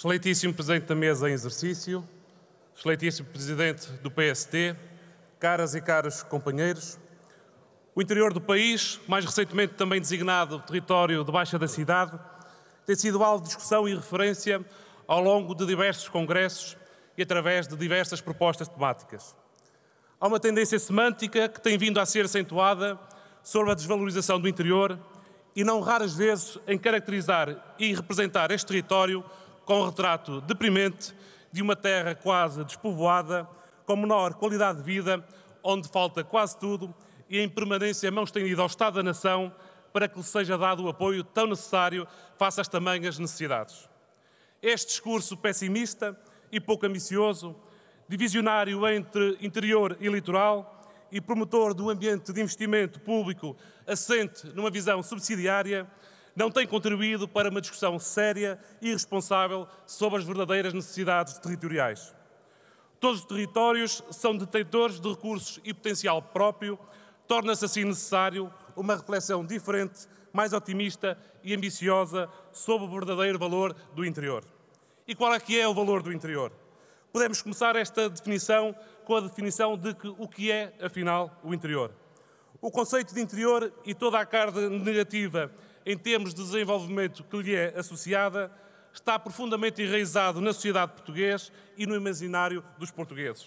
Excelentíssimo Presidente da Mesa em exercício, Excelentíssimo Presidente do PST, caras e caros companheiros, o interior do país, mais recentemente também designado território de Baixa da Cidade, tem sido alvo de discussão e referência ao longo de diversos congressos e através de diversas propostas temáticas. Há uma tendência semântica que tem vindo a ser acentuada sobre a desvalorização do interior e não raras vezes em caracterizar e representar este território com o retrato deprimente de uma terra quase despovoada, com menor qualidade de vida, onde falta quase tudo e em permanência mão estendida ao Estado da Nação para que lhe seja dado o apoio tão necessário face às tamanhas necessidades. Este discurso pessimista e pouco ambicioso, divisionário entre interior e litoral e promotor do ambiente de investimento público assente numa visão subsidiária, não tem contribuído para uma discussão séria e responsável sobre as verdadeiras necessidades territoriais. Todos os territórios são detentores de recursos e potencial próprio, torna-se assim necessário uma reflexão diferente, mais otimista e ambiciosa sobre o verdadeiro valor do interior. E qual é que é o valor do interior? Podemos começar esta definição com a definição de que o que é, afinal, o interior. O conceito de interior e toda a carga negativa em termos de desenvolvimento que lhe é associada, está profundamente enraizado na sociedade portuguesa e no imaginário dos portugueses.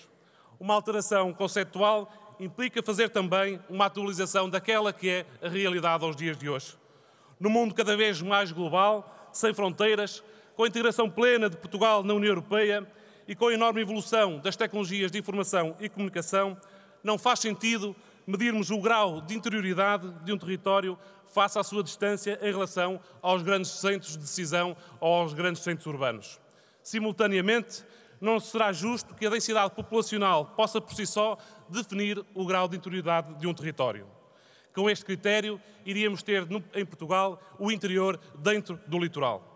Uma alteração conceptual implica fazer também uma atualização daquela que é a realidade aos dias de hoje. No mundo cada vez mais global, sem fronteiras, com a integração plena de Portugal na União Europeia e com a enorme evolução das tecnologias de informação e comunicação, não faz sentido medirmos o grau de interioridade de um território face à sua distância em relação aos grandes centros de decisão ou aos grandes centros urbanos. Simultaneamente, não será justo que a densidade populacional possa por si só definir o grau de interioridade de um território. Com este critério, iríamos ter em Portugal o interior dentro do litoral.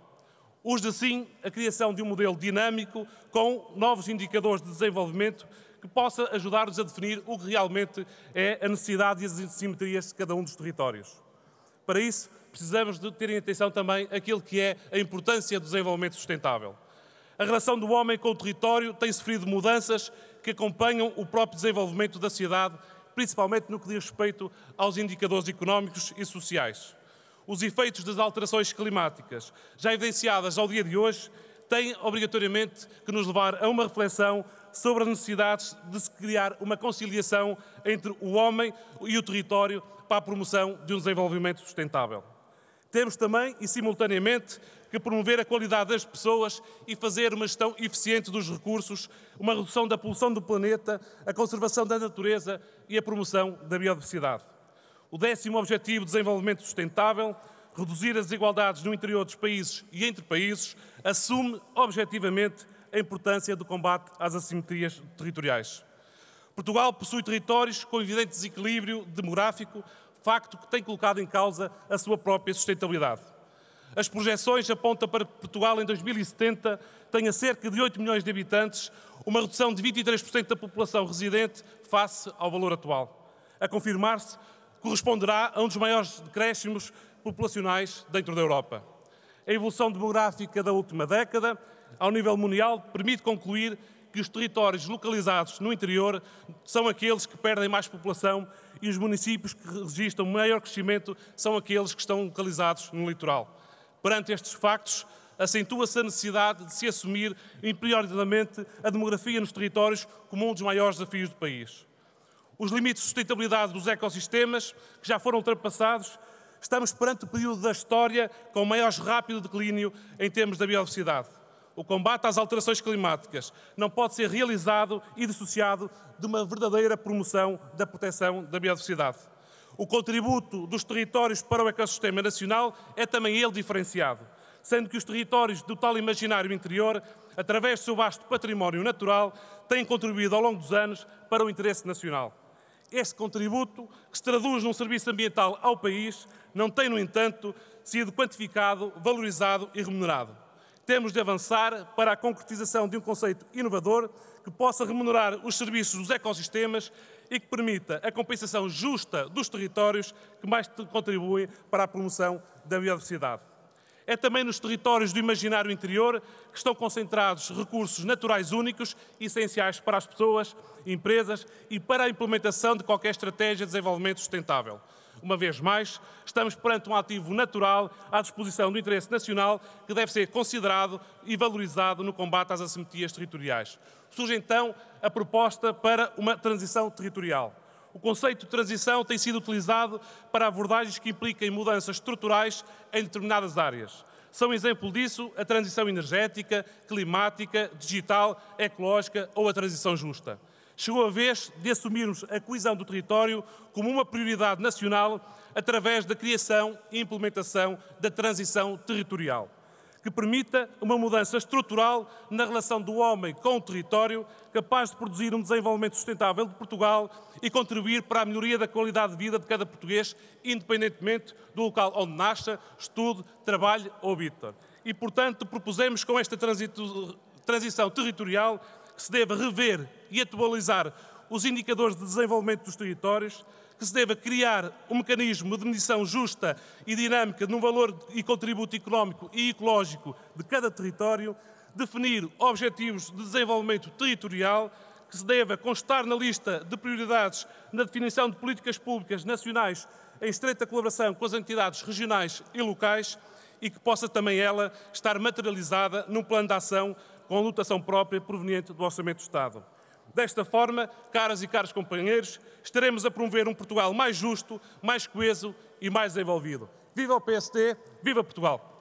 Urge assim a criação de um modelo dinâmico com novos indicadores de desenvolvimento que possa ajudar-nos a definir o que realmente é a necessidade e as assimetrias de cada um dos territórios. Para isso, precisamos de ter em atenção também aquilo que é a importância do desenvolvimento sustentável. A relação do homem com o território tem sofrido mudanças que acompanham o próprio desenvolvimento da cidade, principalmente no que diz respeito aos indicadores económicos e sociais. Os efeitos das alterações climáticas, já evidenciadas ao dia de hoje, tem obrigatoriamente que nos levar a uma reflexão sobre as necessidades de se criar uma conciliação entre o homem e o território para a promoção de um desenvolvimento sustentável. Temos também e simultaneamente que promover a qualidade das pessoas e fazer uma gestão eficiente dos recursos, uma redução da poluição do planeta, a conservação da natureza e a promoção da biodiversidade. O décimo objetivo de desenvolvimento sustentável reduzir as desigualdades no interior dos países e entre países, assume objetivamente a importância do combate às assimetrias territoriais. Portugal possui territórios com evidente desequilíbrio demográfico, facto que tem colocado em causa a sua própria sustentabilidade. As projeções apontam para que Portugal em 2070 tenha cerca de 8 milhões de habitantes, uma redução de 23% da população residente face ao valor atual. A confirmar-se, corresponderá a um dos maiores decréscimos populacionais dentro da Europa. A evolução demográfica da última década, ao nível mundial, permite concluir que os territórios localizados no interior são aqueles que perdem mais população e os municípios que registram maior crescimento são aqueles que estão localizados no litoral. Perante estes factos, acentua-se a necessidade de se assumir prioritariamente a demografia nos territórios como um dos maiores desafios do país. Os limites de sustentabilidade dos ecossistemas, que já foram ultrapassados, estamos perante o período da história com o maior rápido declínio em termos da biodiversidade. O combate às alterações climáticas não pode ser realizado e dissociado de uma verdadeira promoção da proteção da biodiversidade. O contributo dos territórios para o ecossistema nacional é também ele diferenciado, sendo que os territórios do tal imaginário interior, através do seu vasto património natural, têm contribuído ao longo dos anos para o interesse nacional. Este contributo, que se traduz num serviço ambiental ao país, não tem, no entanto, sido quantificado, valorizado e remunerado. Temos de avançar para a concretização de um conceito inovador que possa remunerar os serviços dos ecossistemas e que permita a compensação justa dos territórios que mais contribuem para a promoção da biodiversidade. É também nos territórios do imaginário interior que estão concentrados recursos naturais únicos, essenciais para as pessoas, empresas e para a implementação de qualquer estratégia de desenvolvimento sustentável uma vez mais, estamos perante um ativo natural à disposição do interesse nacional que deve ser considerado e valorizado no combate às assimetrias territoriais. Surge então a proposta para uma transição territorial. O conceito de transição tem sido utilizado para abordagens que impliquem mudanças estruturais em determinadas áreas. São exemplo disso a transição energética, climática, digital, ecológica ou a transição justa chegou a vez de assumirmos a coesão do território como uma prioridade nacional através da criação e implementação da transição territorial, que permita uma mudança estrutural na relação do homem com o território, capaz de produzir um desenvolvimento sustentável de Portugal e contribuir para a melhoria da qualidade de vida de cada português, independentemente do local onde nasça, estude, trabalhe ou habita. E, portanto, propusemos com esta transição territorial que se deve rever e atualizar os indicadores de desenvolvimento dos territórios, que se deve criar um mecanismo de medição justa e dinâmica no valor e contributo económico e ecológico de cada território, definir objetivos de desenvolvimento territorial, que se deve constar na lista de prioridades na definição de políticas públicas nacionais em estreita colaboração com as entidades regionais e locais e que possa também ela estar materializada num plano de ação com lutação própria proveniente do Orçamento do Estado. Desta forma, caras e caros companheiros, estaremos a promover um Portugal mais justo, mais coeso e mais desenvolvido. Viva o PST, viva Portugal!